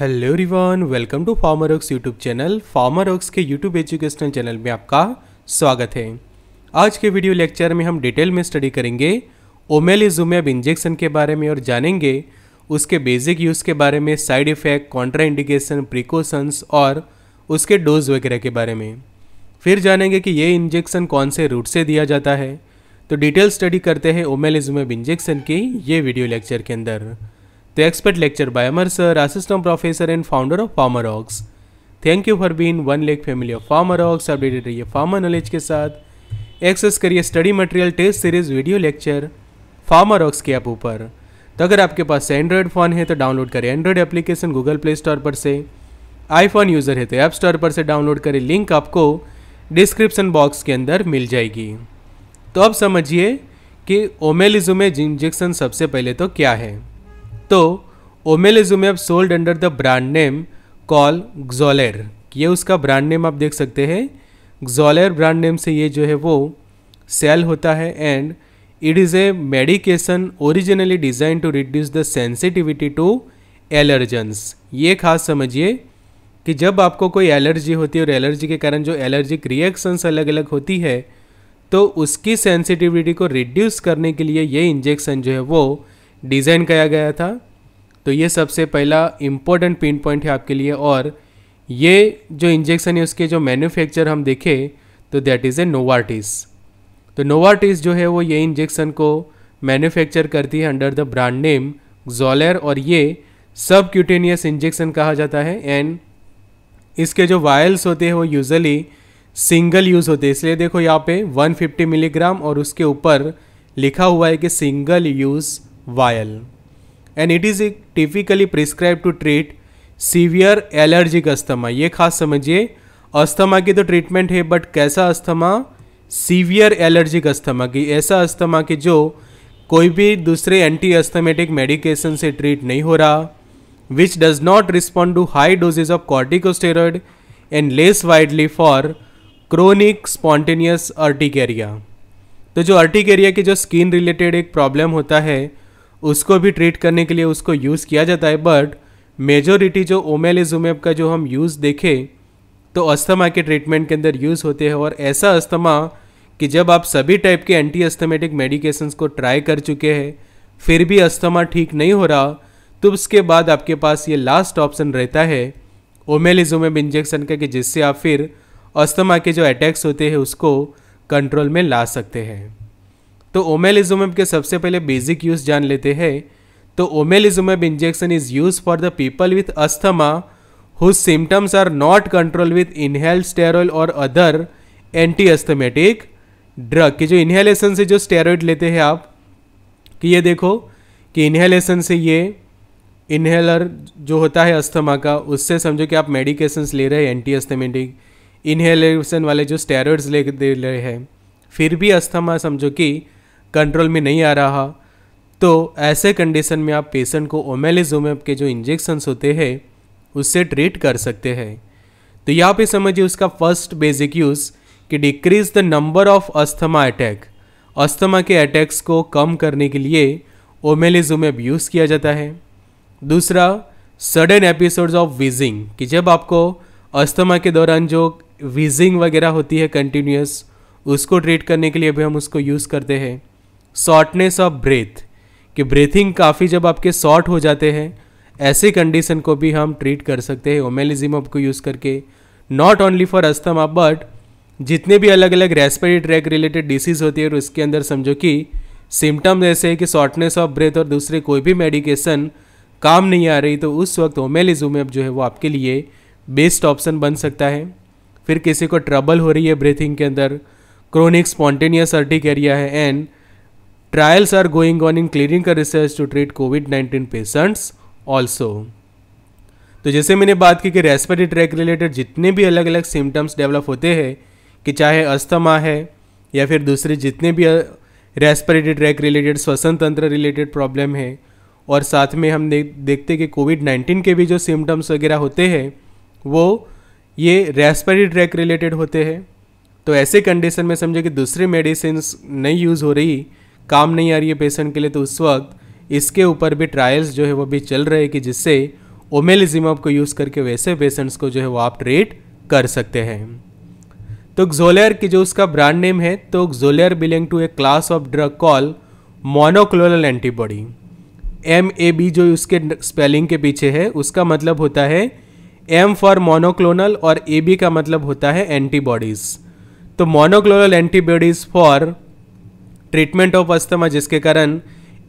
Hello रिवान welcome to farmer ox YouTube channel farmer ox के YouTube educational channel में आपका स्वागत है आज के वीडियो लेक्चर में हम डिटेल में स्टडी करेंगे ओमेलिजुमैब इंजेक्शन के बारे में और जानेंगे उसके बेसिक यूज़ के बारे में side effect contraindication precautions और उसके डोज वगैरह के बारे में फिर जानेंगे कि ये इंजेक्शन कौन से रूट से दिया जाता है तो डिटेल स्टडी करते हैं ओमेलिजुमैब इंजेक्शन की ये वीडियो लेक्चर के अंदर The expert lecture by Amar assistant professor and founder of farmer ox thank you for being one lakh family of farmer ox updated रहिए फार्मर नॉलेज के साथ एक्सेस करिए study material test series video lecture farmer ox के app ऊपर तो अगर आपके पास Android phone है तो डाउनलोड करें android application Google play store पर से आईफोन यूज़र है तो ऐप स्टोर पर से डाउनलोड करें लिंक आपको डिस्क्रिप्सन बॉक्स के अंदर मिल जाएगी तो अब समझिए कि ओमेलिजुमे इंजेक्शन सबसे पहले तो क्या है तो omalizumab sold under the brand name call Xolair ये उसका ब्रांड नेम आप देख सकते हैं ग्जोलेर ब्रांड नेम से ये जो है वो सेल होता है and it is a medication originally design to reduce the sensitivity to allergens ये खास समझिए कि जब आपको कोई एलर्जी होती है और एलर्जी के कारण जो एलर्जिक रिएक्शंस अलग अलग होती है तो उसकी सेंसिटिविटी को रिड्यूस करने के लिए ये इंजेक्शन जो है वो डिज़ाइन किया गया था तो ये सबसे पहला इम्पोर्टेंट पिन पॉइंट है आपके लिए और ये जो इंजेक्शन है उसके जो मैन्युफैक्चर हम देखें तो दैट इज़ ए नोवार्टिस तो नोवार्टिस जो है वो ये इंजेक्शन को मैन्युफैक्चर करती है under the brand name Xolair और ये सब क्यूटेनियस इंजेक्शन कहा जाता है एंड इसके जो वायल्स होते हैं वो यूजली सिंगल यूज़ होते हैं इसलिए देखो यहाँ पे 150 मिलीग्राम और उसके ऊपर लिखा हुआ है कि single use vial and it is typically prescribed to treat severe allergic asthma ये खास समझिए अस्थमा की तो ट्रीटमेंट है बट कैसा अस्थमा सीवियर एलर्जिक अस्थमा की ऐसा अस्थमा की जो कोई भी दूसरे एंटी अस्थमेटिक मेडिकेशन से ट्रीट नहीं हो रहा which does not respond to high doses of corticosteroid and less widely for chronic spontaneous urticaria तो जो अर्टिकेरिया की जो स्किन रिलेटेड एक प्रॉब्लम होता है उसको भी ट्रीट करने के लिए उसको यूज़ किया जाता है बट मेजोरिटी जो ओमेलिजुमेब का जो हम यूज़ देखें तो अस्थमा के ट्रीटमेंट के अंदर यूज़ होते हैं और ऐसा अस्थमा कि जब आप सभी टाइप के एंटी अस्थमेटिक मेडिकेशंस को ट्राई कर चुके हैं फिर भी अस्थमा ठीक नहीं हो रहा तो उसके बाद आपके पास ये लास्ट ऑप्शन रहता है ओमेलिजुमेब इंजेक्शन का कि जिससे आप फिर अस्थमा के जो अटैक्स होते हैं उसको कंट्रोल में ला सकते हैं तो ओमेलिजुमेब के सबसे पहले बेसिक यूज़ जान लेते हैं तो omalizumab injection is use for the people with asthma whose symptoms are not control with inhale steroid और अदर एंटी अस्थमेटिक ड्रग कि जो इन्हेलेसन से जो स्टेरॉयड लेते हैं आप कि ये देखो कि इन्हेलेसन से ये इन्हेलर जो होता है अस्थमा का उससे समझो कि आप मेडिकेशंस ले रहे हैं एंटी अस्थमेटिक इन्हेलेसन वाले जो स्टेरॉयड्स ले दे रहे हैं फिर भी अस्थमा समझो कि कंट्रोल में नहीं आ रहा तो ऐसे कंडीशन में आप पेशेंट को ओमेलिजोमेप के जो इंजेक्शंस होते हैं उससे ट्रीट कर सकते हैं तो यहाँ पे समझिए उसका फर्स्ट बेसिक यूज़ कि decrease the number of asthma attack asthma के अटैक्स को कम करने के लिए ओमेलिजोमेप यूज़ किया जाता है दूसरा सडन एपिसोड्स ऑफ विजिंग कि जब आपको अस्थमा के दौरान जो विजिंग वगैरह होती है कंटिन्यूस उसको ट्रीट करने के लिए भी हम उसको यूज़ करते हैं शॉर्टनेस ऑफ ब्रेथ कि ब्रीथिंग काफ़ी जब आपके शॉर्ट हो जाते हैं ऐसे कंडीशन को भी हम ट्रीट कर सकते हैं ओमेलिजिम को यूज़ करके not only for asthma but जितने भी अलग अलग रेस्पिरेटरी ट्रैक रिलेटेड डिसीज़ होती है और उसके अंदर समझो कि सिम्टम ऐसे है कि शॉर्टनेस ऑफ ब्रेथ और दूसरे कोई भी मेडिकेशन काम नहीं आ रही तो उस वक्त ओमेलिजुमेब जो है वो आपके लिए बेस्ट ऑप्शन बन सकता है फिर किसी को ट्रबल हो रही है ब्रीथिंग के अंदर क्रोनिक स्पॉन्टेनियस अर्टिक एरिया है and Trials are going on in clinical research to treat COVID-19 patients also. तो जैसे मैंने बात की कि रेस्पिरेटरी ट्रैक रिलेटेड जितने भी अलग अलग सिम्टम्स डेवलप होते हैं कि चाहे अस्थमा है या फिर दूसरे जितने भी रेस्पिरेटरी ट्रैक रिलेटेड श्वसन तंत्र रिलेटेड प्रॉब्लम है और साथ में हम देख देखते कि कोविड नाइन्टीन के भी जो सिम्टम्स वगैरह होते हैं वो ये रेस्पिरेटरी ट्रैक रिलेटेड होते हैं तो ऐसे कंडीशन में समझे कि दूसरी मेडिसिन नहीं यूज़ हो रही काम नहीं आ रही है पेशेंट के लिए तो उस वक्त इसके ऊपर भी ट्रायल्स जो है वो भी चल रहे हैं कि जिससे ओमेलिजिमब को यूज़ करके वैसे पेशेंट्स को जो है वो आप ट्रीट कर सकते हैं तो जोलेयर की जो उसका ब्रांड नेम है तो Xolair belong to a class of drug call monoclonal antibody M A B जो उसके स्पेलिंग के पीछे है उसका मतलब होता है एम फॉर मोनोक्लोनल और ए बी का मतलब होता है एंटीबॉडीज़ तो monoclonal antibodies for treatment of asthma जिसके कारण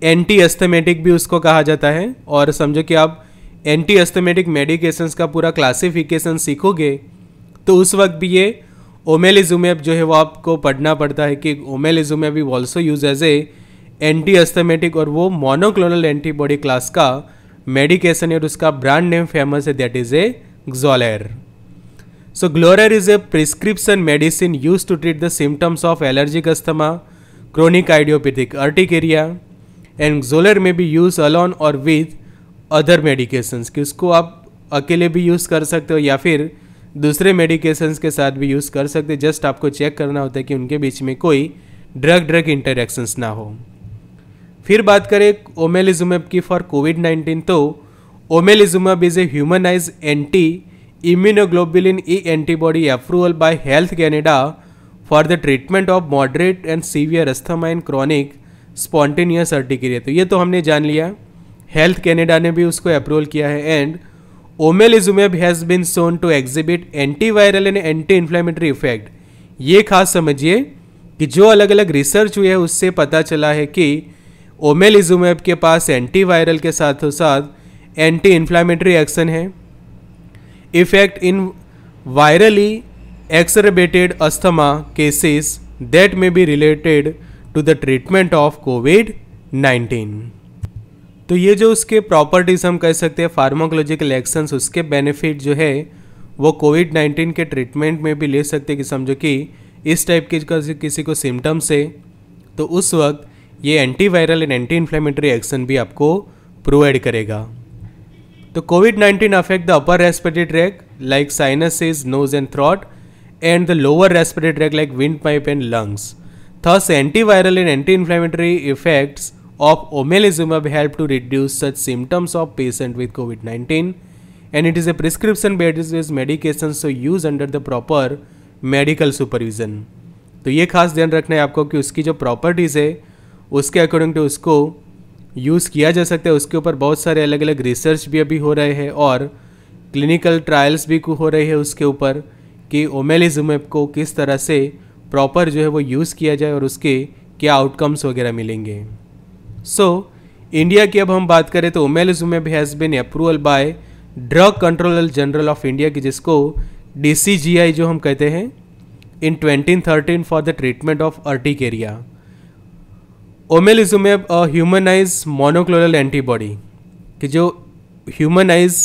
एंटी अस्थमेटिक भी उसको कहा जाता है और समझो कि आप एंटी अस्थमेटिक मेडिकेशंस का पूरा क्लासिफिकेशन सीखोगे तो उस वक्त भी ये ओमेलिजुमेब जो है वो आपको पढ़ना पड़ता है कि omalizumab we also use as a anti asthmatic और वो मोनोक्लोनल एंटीबॉडी क्लास का मेडिकेशन और उसका ब्रांड नेम फेमस है that is a Xolair so Xolair is a prescription medicine use to treat the symptoms of allergic asthma chronic idiopathic urticaria and Xolair में भी use alone और with other medications कि उसको आप अकेले भी use कर सकते हो या फिर दूसरे मेडिकेशंस के साथ भी यूज़ कर सकते हो जस्ट आपको चेक करना होता है कि उनके बीच में कोई ड्रग ड्रग इंटरेक्शंस ना हो फिर बात करें ओमेलिजुमेब की फॉर कोविड नाइन्टीन तो omalizumab is a humanize anti immunoglobulin E antibody approval by Health Canada for the treatment of moderate and severe asthma and chronic spontaneous urticaria तो ये तो हमने जान लिया हेल्थ कैनेडा ने भी उसको अप्रूवल किया है and omalizumab has been shown to exhibit antiviral and anti inflammatory effect ये खास समझिए कि जो अलग अलग रिसर्च हुई है उससे पता चला है कि ओमेलिजुमेब के पास एंटीवायरल के साथ साथ एंटी इन्फ्लामेटरी एक्शन है effect in virally exacerbated asthma cases that may be related to the treatment of COVID-19. तो ये जो उसके प्रॉपर्टीज़ हम कह सकते हैं फार्माकोलॉजिकल एक्शंस उसके बेनिफिट जो है वो कोविड 19 के ट्रीटमेंट में भी ले सकते कि समझो कि इस टाइप के किसी को सिम्टम्स है तो उस वक्त ये antiviral and anti inflammatory action भी आपको प्रोवाइड करेगा तो COVID 19 affect the upper respiratory tract like sinuses nose and throat and the lower respiratory tract like windpipe and lungs. Thus, antiviral and anti-inflammatory effects of omalizumab help to reduce such symptoms of patient with COVID-19 and it is a prescription based medication so use under the proper medical supervision. तो ये खास ध्यान रखना है आपको कि उसकी जो प्रॉपर्टीज़ है उसके अकॉर्डिंग टू उसको यूज़ किया जा सकता है उसके ऊपर बहुत सारे अलग अलग रिसर्च भी अभी हो रहे हैं और क्लिनिकल ट्रायल्स भी हो रहे हैं उसके ऊपर कि ओमेलिजुमेब को किस तरह से प्रॉपर जो है वो यूज़ किया जाए और उसके क्या आउटकम्स वगैरह मिलेंगे सो so, इंडिया की अब हम बात करें तो omalizumab has been approval by drug controller general of India की जिसको डी जो हम कहते हैं in twenty thirteen for the treatment of urticaria omalizumab a humanize monoclonal antibody कि जो ह्यूमनाइज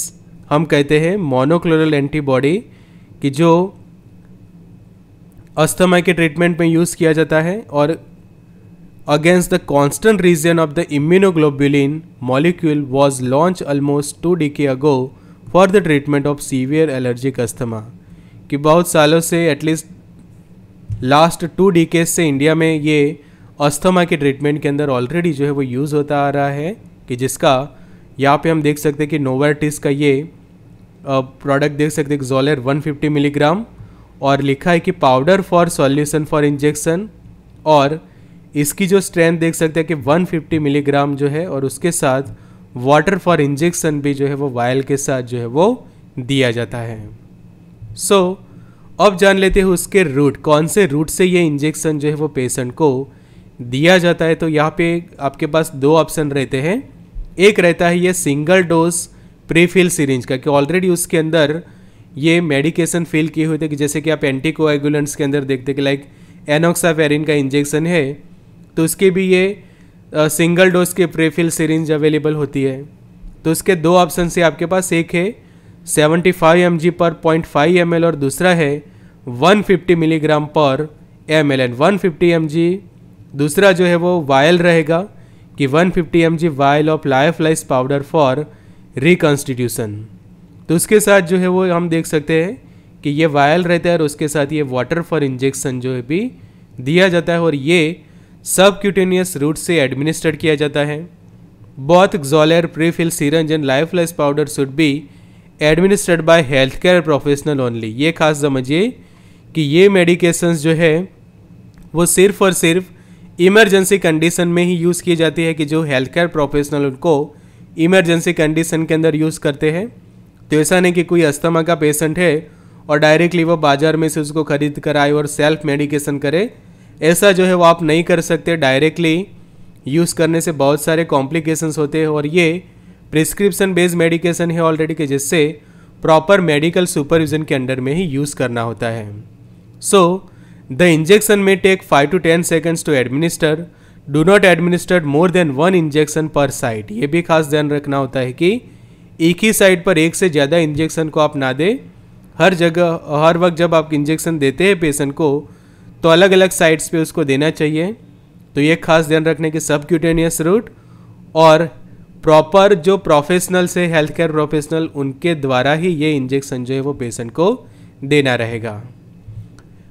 हम कहते हैं मोनोक्लोरल एंटीबॉडी कि जो अस्थमा के ट्रीटमेंट में यूज़ किया जाता है और against the constant region of the immunoglobulin molecule was launch almost two के ago for the treatment of severe allergic asthma कि बहुत सालों से एटलीस्ट लास्ट टू डी से इंडिया में ये अस्थमा के ट्रीटमेंट के अंदर ऑलरेडी जो है वो यूज़ होता आ रहा है कि जिसका यहाँ पे हम देख सकते हैं कि नोवर्टिस का ये प्रोडक्ट देख सकते हैं जोलेर 150 मिलीग्राम और लिखा है कि powder for solution for injection और इसकी जो स्ट्रेंथ देख सकते हैं कि 150 मिलीग्राम जो है और उसके साथ वाटर फॉर इंजेक्शन भी जो है वो वायल के साथ जो है वो दिया जाता है सो so, अब जान लेते हैं उसके रूट कौन से रूट से ये इंजेक्शन जो है वो पेशेंट को दिया जाता है तो यहाँ पे आपके पास दो ऑप्शन रहते हैं एक रहता है ये single dose pre fill syringe का कि ऑलरेडी उसके अंदर ये मेडिकेशन फिल किए हुए थे कि जैसे कि आप एंटी कोएगुलेंट्स के अंदर देखते कि लाइक एनोक्साफेरिन का इंजेक्शन है तो उसके भी ये सिंगल डोज के प्रीफिल सीरेंज अवेलेबल होती है तो उसके दो ऑप्शन से आपके पास एक है सेवेंटी फाइव एम जी पर पॉइंट फाइव एम एल और दूसरा है one fifty milligram per M L and one fifty M G दूसरा जो है वो वायल रहेगा कि one fifty M G vial of lyophilised powder for reconstitution तो उसके साथ जो है वो हम देख सकते हैं कि ये वायल रहता है और उसके साथ ये वाटर फॉर इंजेक्शन जो है भी दिया जाता है और ये सब क्यूटेनियस रूट से एडमिनिस्टर्ड किया जाता है both Xolair prefill syringe and lyophilised powder should be administered by health care professional only ये खास समझिए कि ये मेडिकेशंस जो है वो सिर्फ और सिर्फ इमरजेंसी कंडीशन में ही यूज़ की जाती है कि जो हेल्थ केयर प्रोफेशनल उनको इमरजेंसी कंडीशन के अंदर यूज़ करते हैं तो ऐसा नहीं कि कोई अस्थमा का पेशेंट है और डायरेक्टली वो बाज़ार में से उसको ख़रीद कर आए और सेल्फ मेडिकेशन करे ऐसा जो है वो आप नहीं कर सकते डायरेक्टली यूज़ करने से बहुत सारे कॉम्प्लिकेशंस होते हैं और ये प्रिस्क्रिप्शन बेस्ड मेडिकेशन है ऑलरेडी के जिससे प्रॉपर मेडिकल सुपरविज़न के अंडर में ही यूज़ करना होता है so the injection may take five to ten seconds to administer do not administered more than one injection per side ये भी खास ध्यान रखना होता है कि एक ही साइड पर एक से ज़्यादा इंजेक्शन को आप ना दें हर जगह हर वक्त जब आप इंजेक्शन देते हैं पेशेंट को तो अलग अलग साइड्स पे उसको देना चाहिए तो ये खास ध्यान रखने के सब क्यूटेनियस रूट और प्रॉपर जो प्रोफेशनल्स है हेल्थ केयर प्रोफेशनल उनके द्वारा ही ये इंजेक्शन जो है वो पेशेंट को देना रहेगा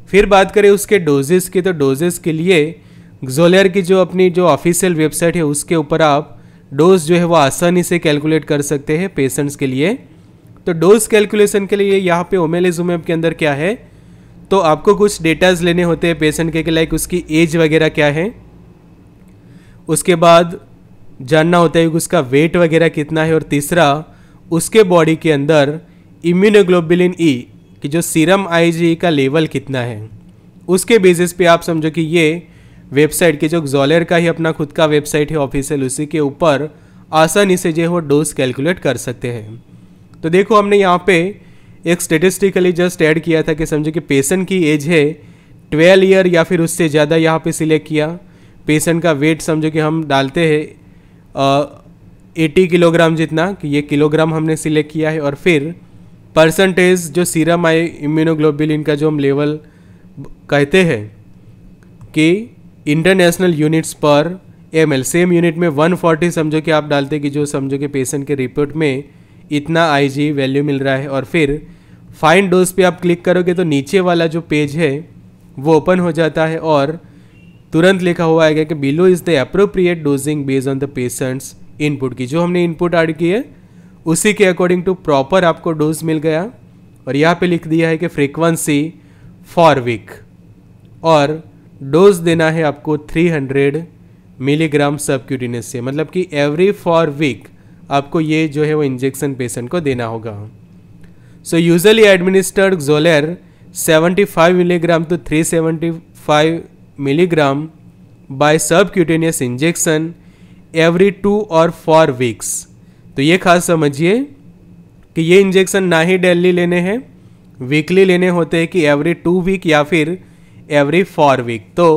फिर बात करें उसके डोजेस की तो डोजेस के लिए जोलेयर की जो अपनी जो ऑफिशियल वेबसाइट है उसके ऊपर आप डोज जो है वो आसानी से कैलकुलेट कर सकते हैं पेशेंट्स के लिए तो डोज कैलकुलेशन के लिए यहाँ पे ओमेलेजुमेब के अंदर क्या है तो आपको कुछ डेटाज लेने होते हैं पेशेंट के, के लाइक उसकी एज वगैरह क्या है उसके बाद जानना होता है कि उसका वेट वगैरह कितना है और तीसरा उसके बॉडी के अंदर इम्यूनोग्लोबिलिन ई e, कि जो सीरम आईजीई e का लेवल कितना है उसके बेसिस पे आप समझो कि ये वेबसाइट की जो जॉलेर का ही अपना खुद का वेबसाइट है ऑफिशियल उसी के ऊपर आसानी से जो है वो डोज कैलकुलेट कर सकते हैं तो देखो हमने यहाँ पे एक स्टेटिस्टिकली जस्ट ऐड किया था कि समझो कि पेशेंट की एज है ट्वेल्व ईयर या फिर उससे ज़्यादा यहाँ पे सिलेक्ट किया पेशेंट का वेट समझो कि हम डालते हैं एटी किलोग्राम जितना कि ये किलोग्राम हमने सिलेक्ट किया है और फिर परसेंटेज जो सीरम आई इम्यूनोग्लोबिलिन का जो हम लेवल कहते हैं कि international units per M same unit में 140 समझो कि आप डालते कि जो समझो कि पेशेंट के रिपोर्ट में इतना आईजी वैल्यू मिल रहा है और फिर फाइन डोज पे आप क्लिक करोगे तो नीचे वाला जो पेज है वो ओपन हो जाता है और तुरंत लिखा हुआ आएगा कि below is the appropriate dosing based on the patient's input की जो हमने इनपुट ऐड की है उसी के अकॉर्डिंग टू प्रॉपर आपको डोज मिल गया और यहाँ पे लिख दिया है कि फ्रीक्वेंसी फॉर वीक और डोज देना है आपको 300 मिलीग्राम सबक्यूटिनियस से मतलब कि एवरी फोर वीक आपको ये जो है वो इंजेक्शन पेशेंट को देना होगा so usually administered Xolair 75 milligram to 375 milligram by subcutaneous injection every two और फोर वीक्स तो ये खास समझिए कि ये इंजेक्शन ना ही डेली लेने हैं वीकली लेने होते हैं कि एवरी टू वीक या फिर एवरी फॉर वीक तो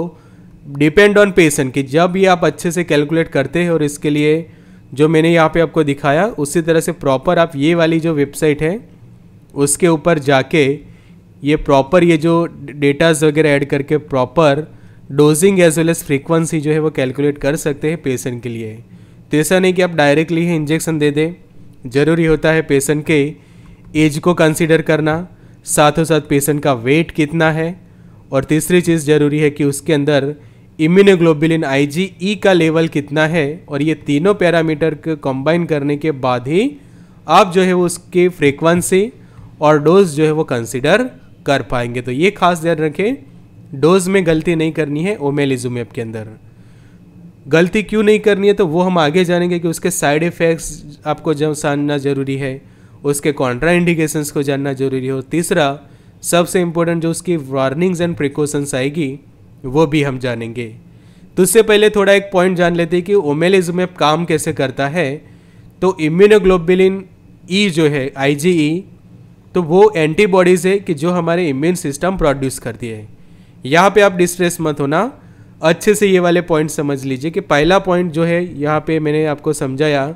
डिपेंड ऑन पेशेंट कि जब ये आप अच्छे से कैलकुलेट करते हैं और इसके लिए जो मैंने यहाँ पे आपको दिखाया उसी तरह से प्रॉपर आप ये वाली जो वेबसाइट है उसके ऊपर जाके ये प्रॉपर ये जो डेटाज वगैरह ऐड करके proper dosing as well as frequency जो है वो कैलकुलेट कर सकते हैं पेशेंट के लिए तो ऐसा नहीं कि आप डायरेक्टली ही इंजेक्शन दे दें ज़रूरी होता है पेशेंट के एज को कंसिडर करना साथों साथ पेशेंट का वेट कितना है और तीसरी चीज़ ज़रूरी है कि उसके अंदर इम्यूनोग्लोबुलिन आईजीई e का लेवल कितना है और ये तीनों पैरामीटर को कंबाइन करने के बाद ही आप जो है वो उसकी फ्रीक्वेंसी और डोज जो है वो कंसिडर कर पाएंगे तो ये खास ध्यान रखें डोज में गलती नहीं करनी है ओमेलिजुमेब के अंदर गलती क्यों नहीं करनी है तो वो हम आगे जानेंगे कि उसके साइड इफ़ेक्ट्स आपको जब जानना ज़रूरी है उसके कॉन्ट्रा को जानना ज़रूरी है और तीसरा सबसे इम्पोर्टेंट जो उसकी वार्निंग्स एंड प्रिकॉशंस आएगी वो भी हम जानेंगे तो उससे पहले थोड़ा एक पॉइंट जान लेते हैं कि में काम कैसे करता है तो इम्यूनोग्लोबिलिन ई e जो है आई e, तो वो एंटीबॉडीज़ है कि जो हमारे इम्यून सिस्टम प्रोड्यूस करती है यहाँ पे आप डिस्ट्रेस मत होना अच्छे से ये वाले पॉइंट समझ लीजिए कि पहला पॉइंट जो है यहाँ पे मैंने आपको समझाया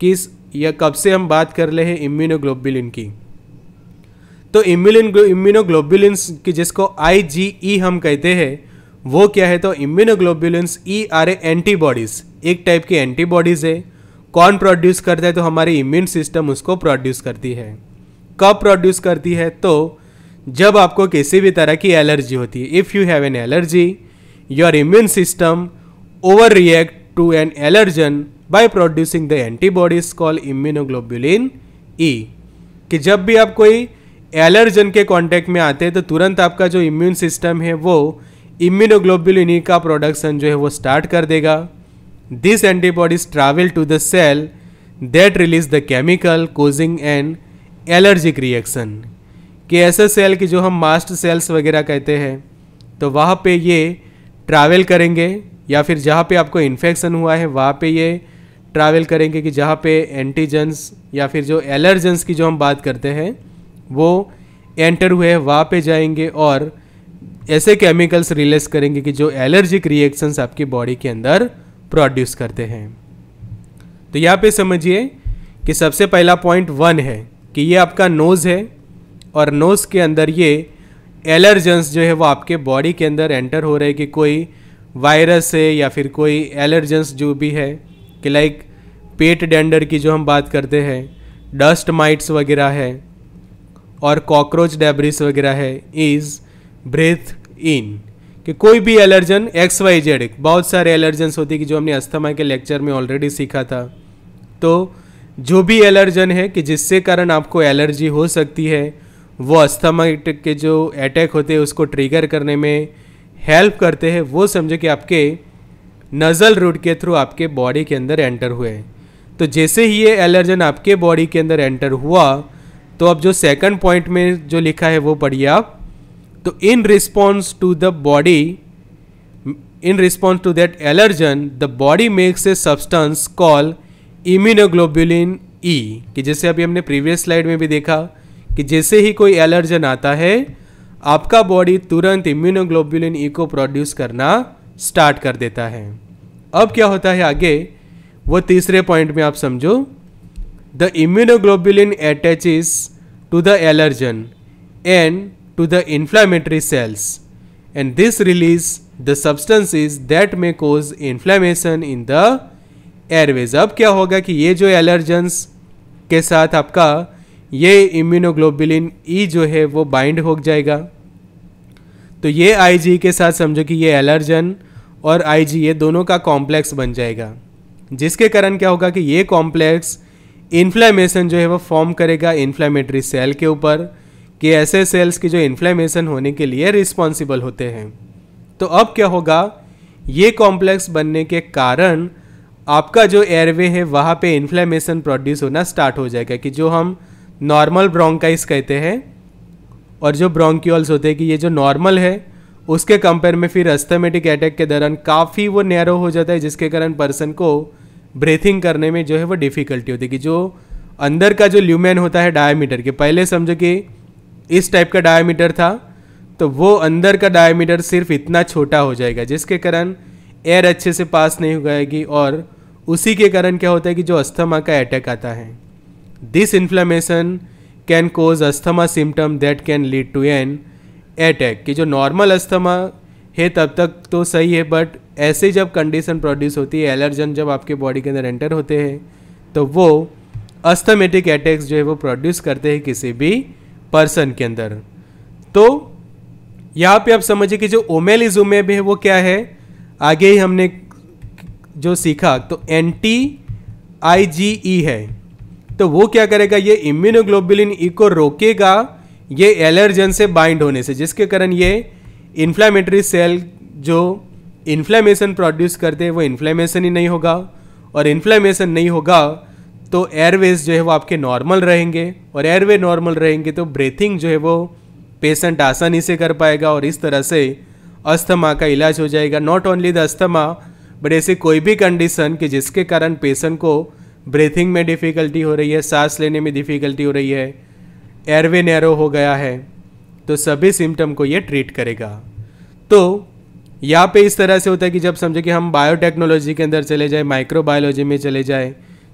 कि इस या कब से हम बात कर रहे हैं इम्यूनोग्लोबिलिन की तो इम्यूलिन इम्यूनोग्लोबुलिन्स की जिसको आई e हम कहते हैं वो क्या है तो immunoglobulins E are a antibodies एक टाइप की एंटीबॉडीज़ है कौन प्रोड्यूस करता है तो हमारी इम्यून सिस्टम उसको प्रोड्यूस करती है कब प्रोड्यूस करती है तो जब आपको किसी भी तरह की एलर्जी होती है if you have an allergy your immune system over react to an allergen by producing the antibodies call immunoglobulin E कि जब भी आप कोई एलर्जन के कांटेक्ट में आते हैं तो तुरंत आपका जो इम्यून सिस्टम है वो इम्यूनोग्लोबुलिन e का प्रोडक्शन जो है वो स्टार्ट कर देगा this antibodies travel to the cell that release the chemical causing an allergic reaction कि ऐसे सेल की जो हम मास्ट सेल्स वगैरह कहते हैं तो वहाँ पे ये ट्रैवल करेंगे या फिर जहाँ पे आपको इन्फेक्शन हुआ है वहाँ पे ये ट्रैवल करेंगे कि जहाँ पे एंटीजन्स या फिर जो एलर्जेंस की जो हम बात करते हैं वो एंटर हुए हैं वहाँ पे जाएंगे और ऐसे केमिकल्स रिलीज करेंगे कि जो एलर्जिक रिएक्शंस आपकी बॉडी के अंदर प्रोड्यूस करते हैं तो यहाँ पे समझिए कि सबसे पहला पॉइंट वन है कि ये आपका नोज़ है और नोज़ के अंदर ये एलर्जेंस जो है वो आपके बॉडी के अंदर एंटर हो रहे कि कोई वायरस है या फिर कोई एलर्जेंस जो भी है कि लाइक पेट डेंडर की जो हम बात करते हैं डस्ट माइट्स वगैरह है और कॉकरोच डेब्रिस वगैरह है इज ब्रेथ इन कि कोई भी एलर्जन एक्स वाई जेड बहुत सारे एलर्जेंस होती है कि जो हमने अस्थमा के लेक्चर में ऑलरेडी सीखा था तो जो भी एलर्जन है कि जिससे कारण आपको एलर्जी हो सकती है वो अस्थमा के जो अटैक होते हैं उसको ट्रिगर करने में हेल्प करते हैं वो समझो कि आपके नज़ल रूट के थ्रू आपके बॉडी के अंदर एंटर हुए तो जैसे ही ये एलर्जन आपके बॉडी के अंदर एंटर हुआ तो अब जो सेकंड पॉइंट में जो लिखा है वो पढ़िए आप तो in response to the body in response to that allergen the body makes a substance call immunoglobulin E कि जैसे अभी हमने प्रीवियस स्लाइड में भी देखा कि जैसे ही कोई एलर्जन आता है आपका बॉडी तुरंत इम्यूनोग्लोबुलिन ई e को प्रोड्यूस करना स्टार्ट कर देता है अब क्या होता है आगे वो तीसरे पॉइंट में आप समझो The immunoglobulin attaches to the allergen and to the inflammatory cells and this release the substances that may cause inflammation in the airways अब क्या होगा कि ये जो एलर्जेंस के साथ आपका ये इम्यूनोग्लोबुलिन ई जो है वो बाइंड हो जाएगा तो ये आईजी के साथ समझो कि ये एलर्जन और आईजी ये दोनों का कॉम्प्लेक्स बन जाएगा जिसके कारण क्या होगा कि ये कॉम्प्लेक्स इन्फ्लेमेशन जो है वो फॉर्म करेगा इन्फ्लेमेटरी सेल के ऊपर कि ऐसे सेल्स की जो इन्फ्लेमेशन होने के लिए रिस्पॉन्सिबल होते हैं तो अब क्या होगा ये कॉम्प्लेक्स बनने के कारण आपका जो एयरवे है वहाँ पे इन्फ्लेमेशन प्रोड्यूस होना स्टार्ट हो जाएगा कि जो हम नॉर्मल ब्रोंकाइस कहते हैं और जो ब्रोंक्यूल्स होते हैं कि ये जो नॉर्मल है उसके कंपेयर में फिर अस्थमेटिक अटैक के दौरान काफ़ी वो नैरो हो जाता है जिसके कारण पर्सन को ब्रीथिंग करने में जो है वो डिफ़िकल्टी होती है कि जो अंदर का जो ल्यूमेन होता है डायमीटर के पहले समझो कि इस टाइप का डायमीटर था तो वो अंदर का डायमीटर सिर्फ इतना छोटा हो जाएगा जिसके कारण एयर अच्छे से पास नहीं हो जाएगी और उसी के कारण क्या होता है कि जो अस्थमा का अटैक आता है this inflammation can cause asthma symptom that can lead to an attack कि जो नॉर्मल अस्थमा है तब तक तो सही है बट ऐसे जब कंडीशन प्रोड्यूस होती है एलर्जन जब आपके बॉडी के अंदर एंटर होते हैं तो वो अस्थमेटिक अटैक्स जो है वो प्रोड्यूस करते हैं किसी भी पर्सन के अंदर तो यहाँ पे आप समझिए कि जो ओमेलिजुमेब है वो क्या है आगे ही हमने जो सीखा तो एंटी ई e है तो वो क्या करेगा ये इम्यूनोग्लोबुलिन ई e को रोकेगा ये एलर्जन से बाइंड होने से जिसके कारण ये इन्फ्लामेटरी सेल जो इन्फ्लेमेशन प्रोड्यूस करते हैं वो इन्फ्लेमेशन ही नहीं होगा और इन्फ्लेमेशन नहीं होगा तो एयरवेज जो है वो आपके नॉर्मल रहेंगे और एयरवे नॉर्मल रहेंगे तो ब्रीथिंग जो है वो पेशेंट आसानी से कर पाएगा और इस तरह से अस्थमा का इलाज हो जाएगा not only the asthma but ऐसी कोई भी कंडीशन कि जिसके कारण पेशेंट को ब्रीथिंग में डिफ़िकल्टी हो रही है सांस लेने में डिफ़िकल्टी हो रही है एयरवे नैरो हो गया है तो सभी सिम्टम को ये ट्रीट करेगा तो यहाँ पे इस तरह से होता है कि जब समझे कि हम बायोटेक्नोलॉजी के अंदर चले जाए माइक्रोबायोलॉजी में चले जाए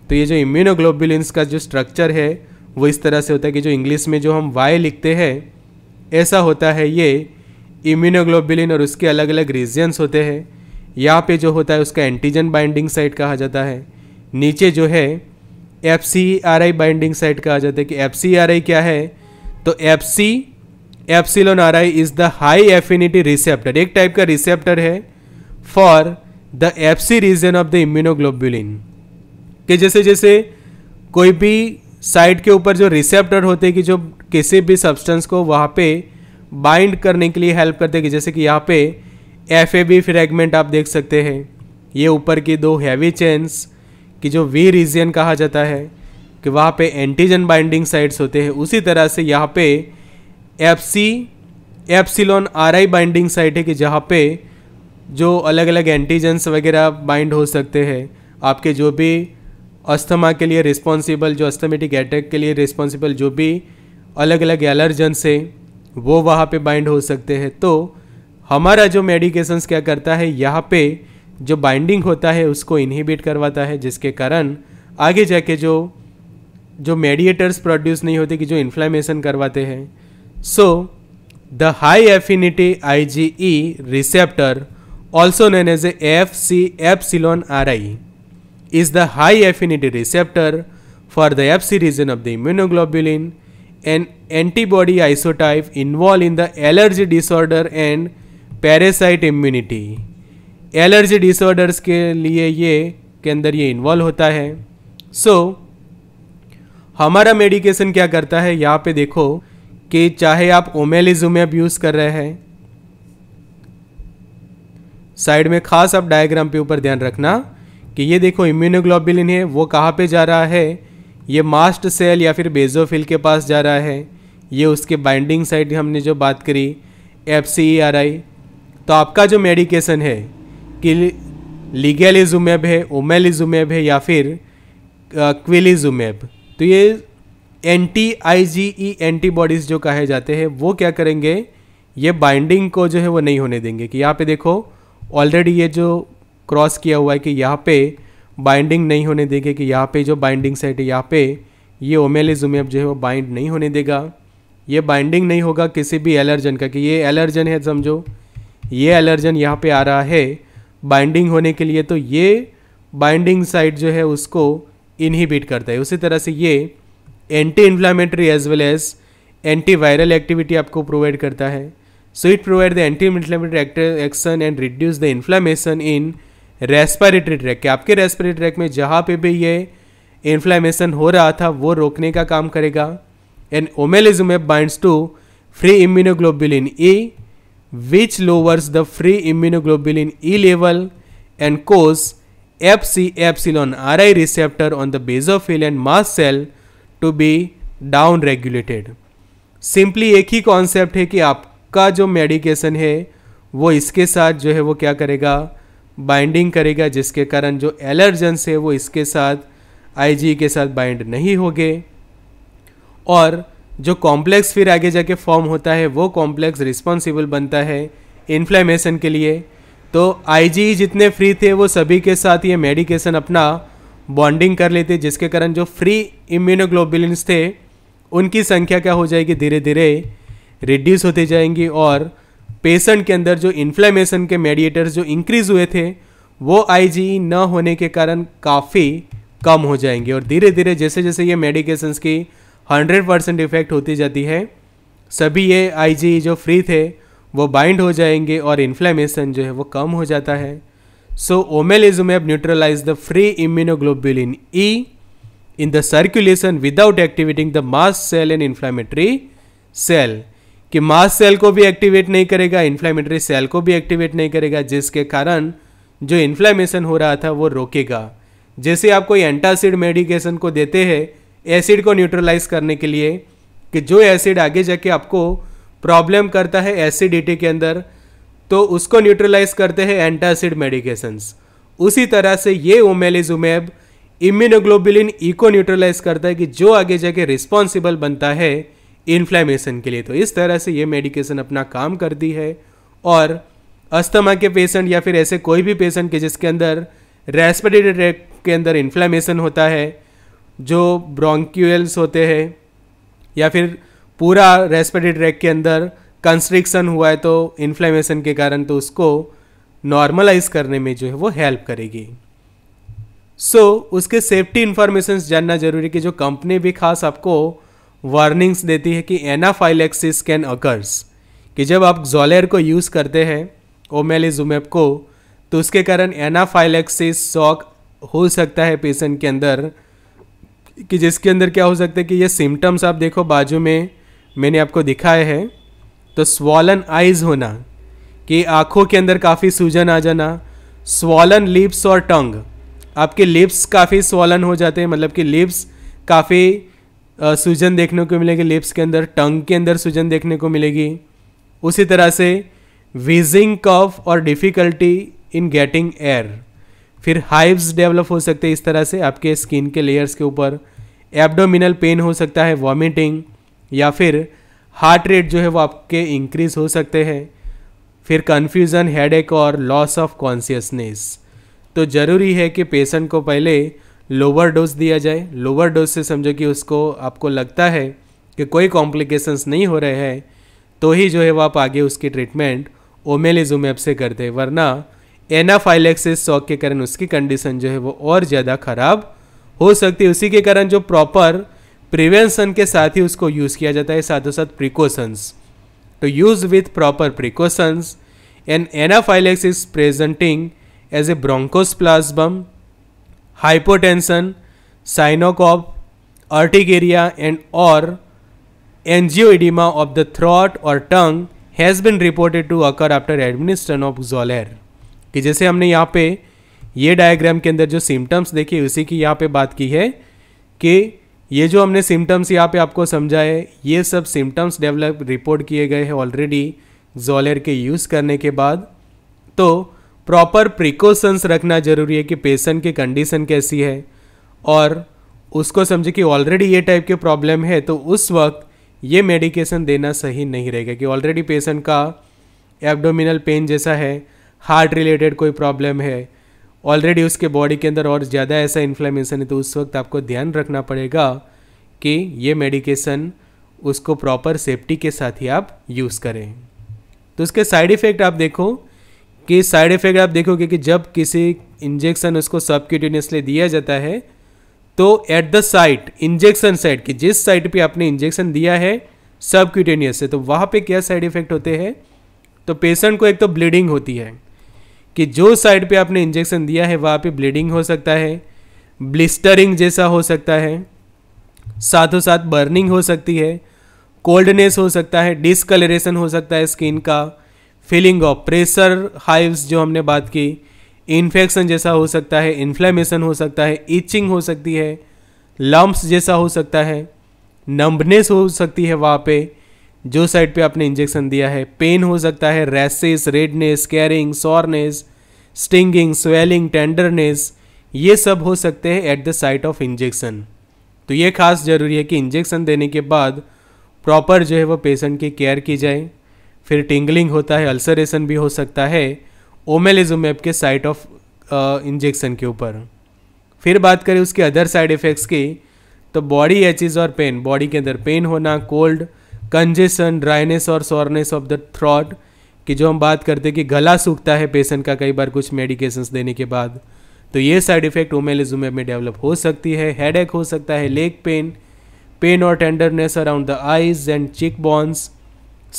तो ये जो इम्यूनोग्लोबुलिन्स का जो स्ट्रक्चर है वो इस तरह से होता है कि जो इंग्लिश में जो हम वाई लिखते हैं ऐसा होता है ये इम्यूनोग्लोबुलिन और उसके अलग अलग रीजन्स होते हैं यहाँ पे जो होता है उसका एंटीजन बाइंडिंग साइट कहा जाता है नीचे जो है F C R I binding site कहा जाता है कि एफ सी आर आई क्या है तो F C epsilon R I is the high affinity receptor एक टाइप का रिसेप्टर है for the FC region of the immunoglobulin के जैसे जैसे कोई भी साइट के ऊपर जो रिसेप्टर होते हैं कि जो किसी भी सब्सटेंस को वहाँ पे बाइंड करने के लिए हेल्प करते हैं कि जैसे कि यहाँ पे एफ ए बी फ्रेगमेंट आप देख सकते हैं ये ऊपर की दो हैवी चेन्स कि जो वी रीजन कहा जाता है कि वहाँ पे एंटीजन बाइंडिंग साइट्स होते हैं उसी तरह से यहाँ पे F C epsilon R I binding site है कि जहाँ पे जो अलग अलग एंटीजेंस वगैरह बाइंड हो सकते हैं आपके जो भी अस्थमा के लिए रिस्पॉन्सिबल जो अस्थमेटिक अटैक के लिए रिस्पॉन्सिबल जो भी अलग अलग एलर्जेंस है वो वहाँ पे बाइंड हो सकते हैं तो हमारा जो मेडिकेशंस क्या करता है यहाँ पे जो बाइंडिंग होता है उसको इनहिबिट करवाता है जिसके कारण आगे जाके जो जो मेडिएटर्स प्रोड्यूस नहीं होते कि जो इन्फ्लामेशन करवाते हैं So, the high affinity IgE receptor, also known as Fc epsilon Ri, is the high affinity receptor for the Fc region of the immunoglobulin, an antibody isotype involved in the allergy disorder and parasite immunity. Allergy disorders के लिए ये के अंदर ये involve होता है सो so, हमारा medication क्या करता है यहाँ पे देखो कि चाहे आप ओमेलिज्म में अब्यूज़ कर रहे हैं साइड में खास आप डायग्राम पे ऊपर ध्यान रखना कि ये देखो इम्यूनोग्लोबिलिन है वो कहाँ पे जा रहा है ये मास्ट सेल या फिर बेजोफिल के पास जा रहा है ये उसके बाइंडिंग साइड हमने जो बात करी एफ सी आर आई तो आपका जो मेडिकेशन है कि लीगेलिजुमेब है ओमेलिजुमेब है या फिर क्विलिजुमेब तो ये एंटी आईजीई एंटीबॉडीज़ जो कहे जाते हैं वो क्या करेंगे ये बाइंडिंग को जो है वो नहीं होने देंगे कि यहाँ पे देखो ऑलरेडी ये जो क्रॉस किया हुआ है कि यहाँ पे बाइंडिंग नहीं होने देंगे कि यहाँ पे जो बाइंडिंग साइट है यहाँ पे ये ओमेलिजुमेब जो है वो बाइंड नहीं होने देगा ये बाइंडिंग नहीं होगा किसी भी एलर्जन का कि ये एलर्जन है समझो ये एलर्जन यहाँ पे आ रहा है बाइंडिंग होने के लिए तो ये बाइंडिंग साइट जो है उसको इनहिबिट करता है उसी तरह से ये anti inflammatory as well as anti viral activity आपको प्रोवाइड करता है so it provide the anti inflammatory action and reduce the inflammation in respiratory tract के आपके रेस्पिरेटरी ट्रैक में जहाँ पे भी ये इन्फ्लामेशन हो रहा था वो रोकने का काम करेगा and omalizumab binds to free immunoglobulin E which lowers the free immunoglobulin E level and causes F C epsilon R I receptor on the basophil and mast cell to be down regulated simply एक ही concept है कि आपका जो medication है वो इसके साथ जो है वो क्या करेगा बाइंडिंग करेगा जिसके कारण जो एलर्जेंस है वो इसके साथ आईजी के साथ बाइंड नहीं होगे और जो कॉम्प्लेक्स फिर आगे जाके फॉर्म होता है वो कॉम्प्लेक्स रिस्पॉन्सिबल बनता है इन्फ्लेमेशन के लिए तो आईजी जितने फ्री थे वो सभी के साथ ये मेडिकेशन अपना बॉन्डिंग कर लेती है जिसके कारण जो फ्री इम्यूनोग्लोबुलिन्स थे उनकी संख्या क्या हो जाएगी धीरे धीरे रिड्यूस होती जाएंगी और पेशेंट के अंदर जो इन्फ्लेमेशन के मेडिएटर्स जो इंक्रीज हुए थे वो आईजीई e न होने के कारण काफ़ी कम हो जाएंगे और धीरे धीरे जैसे जैसे ये मेडिकेशंस की 100 परसेंट इफेक्ट होती जाती है सभी ये आईजीई e जो फ्री थे वो बाइंड हो जाएंगे और इन्फ्लेमेशन जो है वो कम हो जाता है So omalizumab neutralized the free immunoglobulin E in the circulation without activating the mast cell and inflammatory cell कि मास सेल को भी एक्टिवेट नहीं करेगा इन्फ्लामेटरी सेल को भी एक्टिवेट नहीं करेगा जिसके कारण जो इन्फ्लामेशन हो रहा था वो रोकेगा जैसे आप कोई एंटासिड मेडिकेशन को देते हैं एसिड को न्यूट्रलाइज करने के लिए कि जो एसिड आगे जाके आपको प्रॉब्लम करता है एसिडिटी के अंदर तो उसको न्यूट्रलाइज करते हैं एंटासिड मेडिकेशंस उसी तरह से ये ओमेलिजुमेब इम्यूनोग्लोबुलिन ई को न्यूट्रलाइज करता है कि जो आगे जाके रिस्पॉन्सिबल बनता है इन्फ्लेमेशन के लिए तो इस तरह से ये मेडिकेशन अपना काम करती है और अस्थमा के पेशेंट या फिर ऐसे कोई भी पेशेंट के जिसके अंदर रेस्पिरेटरी ट्रैक के अंदर इन्फ्लेमेशन होता है जो ब्रोंक्यूल्स होते हैं या फिर पूरा रेस्पिरेटरी ट्रैक के अंदर कंस्ट्रिक्शन हुआ है तो इन्फ्लेमेशन के कारण तो उसको नॉर्मलाइज करने में जो है वो हेल्प करेगी सो so, उसके सेफ्टी इन्फॉर्मेशन जानना जरूरी है कि जो कंपनी भी खास आपको वार्निंग्स देती है कि एनाफाइलेक्सिस कैन अकर्स कि जब आप जोलेर को यूज़ करते हैं जुमेप को तो उसके कारण एनाफाइलेक्सिस शॉक हो सकता है पेशेंट के अंदर कि जिसके अंदर क्या हो सकता है कि ये सिम्टम्स आप देखो बाजू में मैंने आपको दिखाए हैं तो स्वॉलन आइज होना कि आँखों के अंदर काफ़ी सूजन आ जाना स्वॉलन लिप्स और टंग आपके लिप्स काफ़ी स्वॉलन हो जाते हैं मतलब कि लिप्स काफ़ी सूजन देखने को मिलेगी लिप्स के अंदर टंग के अंदर सूजन देखने को मिलेगी उसी तरह से वीजिंग कफ और डिफ़िकल्टी इन गेटिंग एयर फिर हाइव्स डेवलप हो सकते हैं इस तरह से आपके स्किन के लेयर्स के ऊपर एब्डोमिनल पेन हो सकता है वॉमिटिंग या फिर हार्ट रेट जो है वो आपके इंक्रीज हो सकते हैं फिर कन्फ्यूज़न हेडेक और लॉस ऑफ कॉन्सियसनेस तो ज़रूरी है कि पेशेंट को पहले लोअर डोज दिया जाए लोअर डोज से समझो कि उसको आपको लगता है कि कोई कॉम्प्लिकेशंस नहीं हो रहे हैं तो ही जो है वो आप आगे उसकी ट्रीटमेंट ओमेलिजुमेब से करते वरना एनाफाइलेक्सिस शॉक के कारण उसकी कंडीशन जो है वो और ज़्यादा ख़राब हो सकती है उसी के कारण जो प्रॉपर प्रिवेंशन के साथ ही उसको यूज़ किया जाता है साथों साथ प्रिकॉशंस तो use with proper precautions and anaphylaxis is presenting as a bronchospasm hypotension syncope urticaria and और angioedema ऑफ द थ्रॉट और tongue has been reported to occur after administration of Xolair कि जैसे हमने यहाँ पे ये डायग्राम के अंदर जो सिम्टम्स देखे उसी की यहाँ पे बात की है कि ये जो हमने सिम्टम्स यहाँ पे आपको समझाए ये सब सिम्टम्स डेवलप रिपोर्ट किए गए हैं ऑलरेडी जोलेर के यूज़ करने के बाद तो प्रॉपर प्रिकॉशंस रखना ज़रूरी है कि पेशेंट की कंडीशन कैसी है और उसको समझे कि ऑलरेडी ये टाइप के प्रॉब्लम है तो उस वक्त ये मेडिकेशन देना सही नहीं रहेगा कि ऑलरेडी पेशेंट का एब्डोमिनल पेन जैसा है हार्ट रिलेटेड कोई प्रॉब्लम है ऑलरेडी उसके बॉडी के अंदर और ज़्यादा ऐसा इन्फ्लेमेशन है तो उस वक्त आपको ध्यान रखना पड़ेगा कि ये मेडिकेशन उसको प्रॉपर सेफ्टी के साथ ही आप यूज़ करें तो उसके साइड इफ़ेक्ट आप देखो कि साइड इफ़ेक्ट आप देखोगे कि जब किसी इंजेक्शन उसको सबक्यूटिनियसली दिया जाता है तो at the site injection site कि जिस साइट पे आपने इंजेक्शन दिया है सबक्यूटेनियस से तो वहाँ पे क्या साइड इफ़ेक्ट होते हैं तो पेशेंट को एक तो ब्लीडिंग होती है कि जो साइड पे आपने इंजेक्शन दिया है वहाँ पे ब्लीडिंग हो सकता है ब्लिस्टरिंग जैसा हो सकता है साथों साथ बर्निंग हो सकती है कोल्डनेस हो सकता है डिसकलरेशन हो सकता है स्किन का फीलिंग ऑफ प्रेशर हाइव्स जो हमने बात की इन्फेक्शन जैसा हो सकता है इन्फ्लेमेशन हो सकता है ईचिंग हो सकती है लम्ब्स जैसा हो सकता है नंबनेस हो सकती है वहाँ पे जो साइड पे आपने इंजेक्शन दिया है पेन हो सकता है rashes redness caring soreness stinging swelling tenderness ये सब हो सकते हैं at the site of injection तो ये खास ज़रूरी है कि इंजेक्शन देने के बाद प्रॉपर जो है वो पेशेंट की केयर की जाए फिर टिंगलिंग होता है अल्सरेशन भी हो सकता है ओमेलिजुमेब के साइट ऑफ इंजेक्शन के ऊपर फिर बात करें उसके अदर साइड इफ़ेक्ट्स की तो बॉडी एचिज और पेन बॉडी के अंदर पेन होना कोल्ड कंजेशन ड्राइनेस और सोरनेस ऑफ द थ्रॉट की जो हम बात करते हैं कि गला सूखता है पेशेंट का कई बार कुछ मेडिकेशंस देने के बाद तो ये साइड इफेक्ट ओमेलिजुमेब में डेवलप हो सकती है हेड हो सकता है लेग पेन पेन और tenderness around the eyes and cheek bones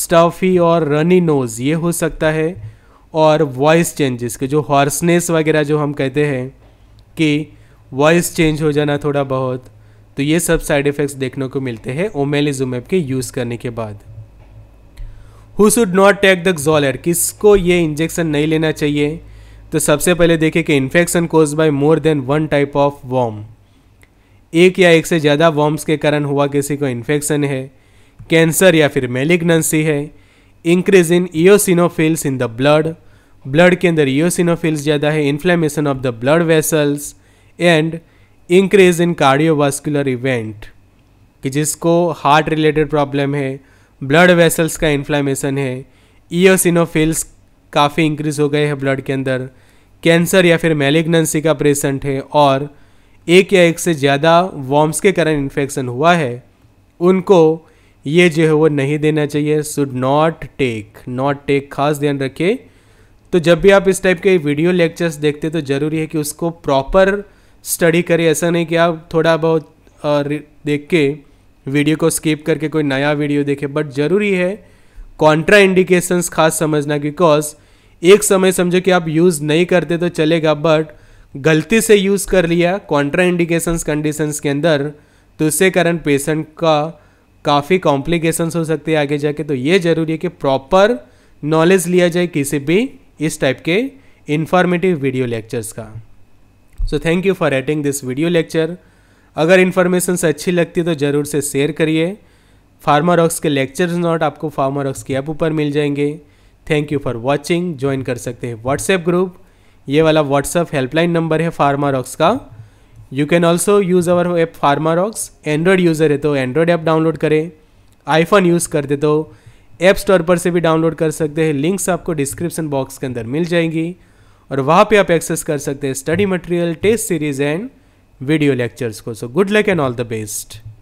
stuffy और रनी नोज ये हो सकता है और वॉइस चेंजेस के जो हॉर्सनेस वगैरह जो हम कहते हैं कि वॉइस चेंज हो जाना थोड़ा बहुत तो ये सब साइड इफ़ेक्ट्स देखने को मिलते हैं ओमेलिजुमेब के यूज़ करने के बाद who should not take the Xolair किसको ये इंजेक्शन नहीं लेना चाहिए तो सबसे पहले देखें कि infection caused by more than one type of worm एक या एक से ज़्यादा वॉम्स के कारण हुआ किसी को इन्फेक्शन है कैंसर या फिर मेलिग्नेंसी है increase in eosinophils in the blood blood के अंदर ईओसिनोफिल्स ज़्यादा है inflammation of the blood vessels and increase in cardiovascular event कि जिसको हार्ट रिलेटेड प्रॉब्लम है ब्लड वेसल्स का इन्फ्लामेशन है ईओसिनोफिल्स काफ़ी इंक्रीज हो गए हैं ब्लड के अंदर कैंसर या फिर मेलिग्नेंसी का प्रेसेंट है और एक या एक से ज़्यादा वॉम्स के कारण इन्फेक्शन हुआ है उनको ये जो है वो नहीं देना चाहिए should not take not take खास ध्यान रखिए तो जब भी आप इस टाइप के वीडियो लेक्चर्स देखते तो ज़रूरी है कि उसको प्रॉपर स्टडी करें ऐसा नहीं कि आप थोड़ा बहुत देख के वीडियो को स्किप करके कोई नया वीडियो देखें बट ज़रूरी है कॉन्ट्रा इंडिकेशंस खास समझना बिकॉज एक समय समझो कि आप यूज़ नहीं करते तो चलेगा बट गलती से यूज़ कर लिया कॉन्ट्रा इंडिकेशंस कंडीशंस के अंदर तो उससे कारण पेशेंट का काफ़ी कॉम्प्लिकेशंस हो सकते हैं आगे जाके तो ये ज़रूरी है कि प्रॉपर नॉलेज लिया जाए किसी भी इस टाइप के इन्फॉर्मेटिव वीडियो लेक्चर्स का so thank you for eating this video lecture अगर इन्फॉर्मेशन अच्छी लगती है तो ज़रूर से शेयर करिए फार्मारॉक्स के लेक्चर्स नोट आपको फार्मारॉक्स के की ऐप ऊपर मिल जाएंगे thank you for watching join कर सकते हैं व्हाट्सएप ग्रुप ये वाला व्हाट्सएप हेल्पलाइन नंबर है फार्मारॉक्स का you can also use our app Pharmarox Android user है तो एंड्रॉयड ऐप डाउनलोड करें आईफोन यूज़ करते तो ऐप स्टोर पर से भी डाउनलोड कर सकते हैं लिंक्स आपको डिस्क्रिप्शन बॉक्स के अंदर मिल जाएंगी और वहाँ पे आप एक्सेस कर सकते हैं study material test series and video lectures को so good luck and all the best